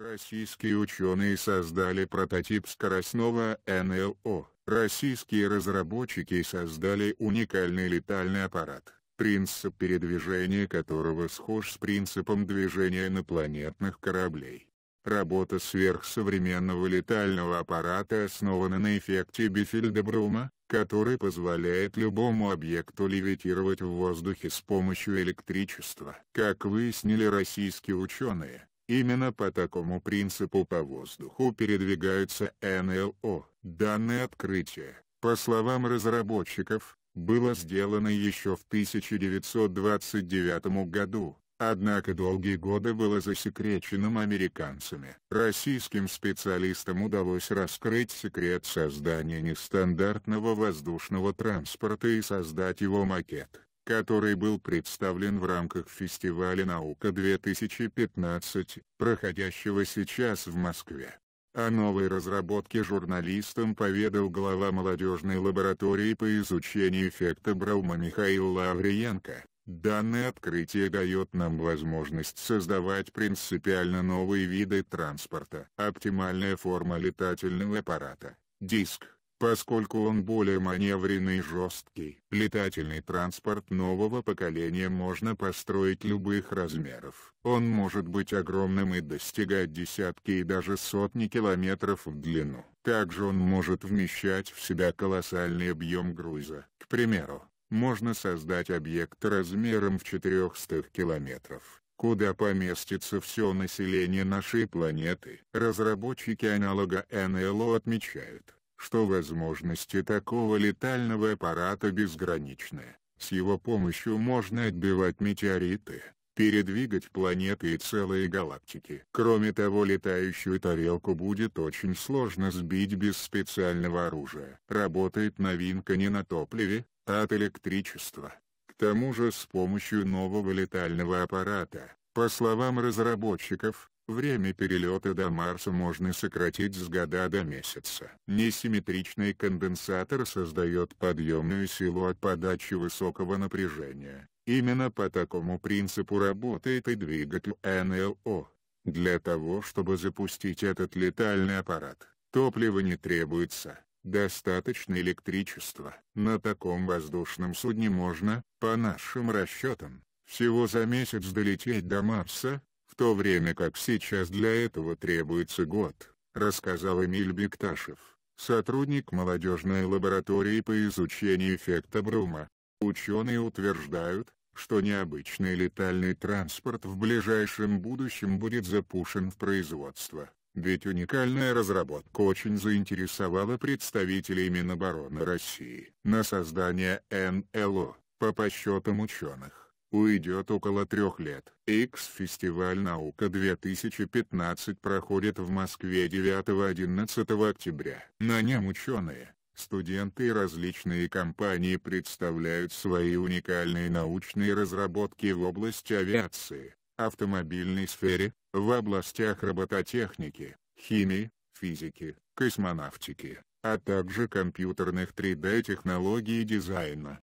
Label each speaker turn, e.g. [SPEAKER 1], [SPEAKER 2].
[SPEAKER 1] Российские ученые создали прототип скоростного НЛО. Российские разработчики создали уникальный летальный аппарат, принцип передвижения которого схож с принципом движения инопланетных кораблей. Работа сверхсовременного летального аппарата основана на эффекте Бифельдебрума, который позволяет любому объекту левитировать в воздухе с помощью электричества. Как выяснили российские ученые, Именно по такому принципу по воздуху передвигаются НЛО. Данное открытие, по словам разработчиков, было сделано еще в 1929 году, однако долгие годы было засекреченным американцами. Российским специалистам удалось раскрыть секрет создания нестандартного воздушного транспорта и создать его макет который был представлен в рамках фестиваля «Наука-2015», проходящего сейчас в Москве. О новой разработке журналистам поведал глава молодежной лаборатории по изучению эффекта Браума Михаил Лавриенко. Данное открытие дает нам возможность создавать принципиально новые виды транспорта. Оптимальная форма летательного аппарата – диск Поскольку он более маневренный и жесткий, летательный транспорт нового поколения можно построить любых размеров. Он может быть огромным и достигать десятки и даже сотни километров в длину. Также он может вмещать в себя колоссальный объем груза. К примеру, можно создать объект размером в 400 километров куда поместится все население нашей планеты. Разработчики аналога НЛО отмечают, что возможности такого летального аппарата безграничны. С его помощью можно отбивать метеориты, передвигать планеты и целые галактики. Кроме того летающую тарелку будет очень сложно сбить без специального оружия. Работает новинка не на топливе, а от электричества. К тому же с помощью нового летального аппарата, по словам разработчиков, Время перелета до Марса можно сократить с года до месяца. Несимметричный конденсатор создает подъемную силу от подачи высокого напряжения. Именно по такому принципу работает и двигатель НЛО. Для того чтобы запустить этот летальный аппарат, топлива не требуется, достаточно электричества. На таком воздушном судне можно, по нашим расчетам, всего за месяц долететь до Марса, то время как сейчас для этого требуется год, рассказал Эмиль Бекташев, сотрудник молодежной лаборатории по изучению эффекта Брума. Ученые утверждают, что необычный летальный транспорт в ближайшем будущем будет запущен в производство, ведь уникальная разработка очень заинтересовала представителей Минобороны России. На создание НЛО, по подсчетам ученых, уйдет около трех лет. X-фестиваль «Наука-2015» проходит в Москве 9-11 октября. На нем ученые, студенты и различные компании представляют свои уникальные научные разработки в области авиации, автомобильной сфере, в областях робототехники, химии, физики, космонавтики, а также компьютерных 3D-технологий и дизайна.